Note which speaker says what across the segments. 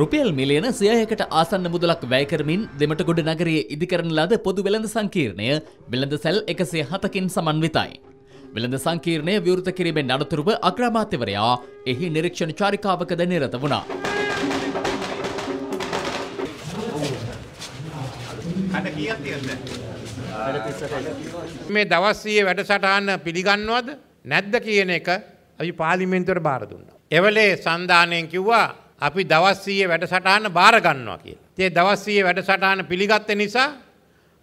Speaker 1: රුපියල් මිලියන සියයකට ආසන්න මුදලක් වැයකරමින් දෙමටගොඩ නගරයේ ඉදිකරන ලද පොදු වෙළඳ සංකීර්ණය වෙළඳ සැල් එකසේ හතකින් සමන්විතයි. වෙළඳ සංකීර්ණය විවෘත කිරීමෙන් අනතුරුව අග්‍රාමාත්‍යවරයා එහි නිරීක්ෂණ චාරිකාවකද නිරත වුණා.
Speaker 2: මේ දවස්සිය වැඩසටහන්න පිළිගන්නවද නැද්ද කියන එක අපි පාලිමෙන්තුවට බාර දුන්න. එවලේ සන්ධානයෙන් කිව්වා අපි දවස්සීය වැඩසටහන භාරගන්නවා කියලා. ඒ දවස්සීය වැඩසටහන පිළිගත්ත නිසා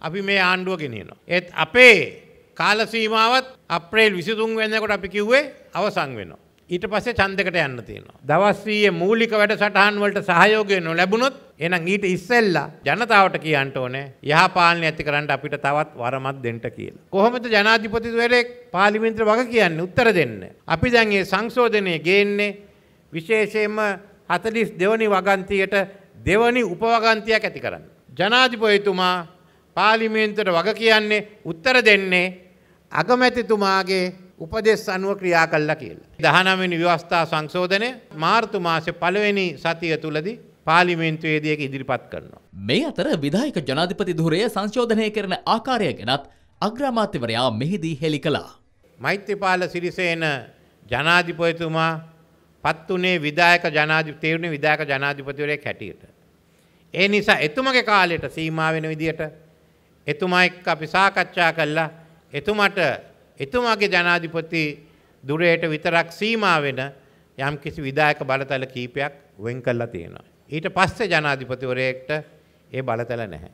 Speaker 2: අපි මේ ආණ්ඩුව ගෙනනවා. ඒත් අපේ කාලසීමාවත් අප්‍රේල් විසිතුන් වෙන්නකොට අපි කිව්වේ අවසං වෙනවා. ඊට පස්සේ චන්දකට යන්න තියෙනවා. දවස්සීය මූලික වැඩසටහන් වලට සහයෝගය නොලැබුණොත් එහෙනම් ඊට ඉස්සෙල්ලා ජනතාවට කියන්න ඕනේ යහපාලනය ඇති කරන්න අපිට තවත් වරමක් දෙන්න කියලා. කොහොමද ජනාධිපතිවරයෙක් පාර්ලිමේන්තුවට වග කියන්නේ උත්තර දෙන්න. අපි දැන් මේ සංශෝධනය ගේන්නේ විශේෂයෙන්ම හතලිස් දෙවනි වගන්තියට දෙවනි උපවගන්තියක් ඇති කරන්න. ජනාධිපයතුමා පාලිමේන්තට වග කියන්නේ උත්තර දෙන්නේ අගමැතිතුමාගේ උපදෙස් අනුව ක්‍රියා කල්ලා කියලා. දහනමිනි ව්‍යවස්ථා සංශෝධනය මාර්තු මාස පළවෙනි
Speaker 1: සතිය තුලදී පාලිමේන්තුවේදයක ඉදිරිපත් කරනවා. මේ අතර විධායක ජනාධිපති දුරය සංශෝධනය කරන ආකාරය ගැනත් අග්‍රාමාත්‍යවරයා මෙහිදී හෙළි කළා. මෛත්‍යපාල
Speaker 2: සිරිසේන ජනාධිපයතුමා පත් වනේ විදායක ජනාධි තේරුණ විදායක ජනාධිපතිවරයක් හැටියට. ඒ නිසා එතුමගේ කාලයට සීමා වෙන විදියට එතුමා එක් අපි සාකච්ඡා කළා එතුමට එතුමාගේ ජනාධිපති දුරයට විතරක් සීමා වෙන යම් කිසි විදායක බලතල කීපයක් වෙන් කල්ලා තියෙනවා. ඊට පස්සේ ජනාධිපතිවරයෙක්ට ඒ බලතල නැහැ.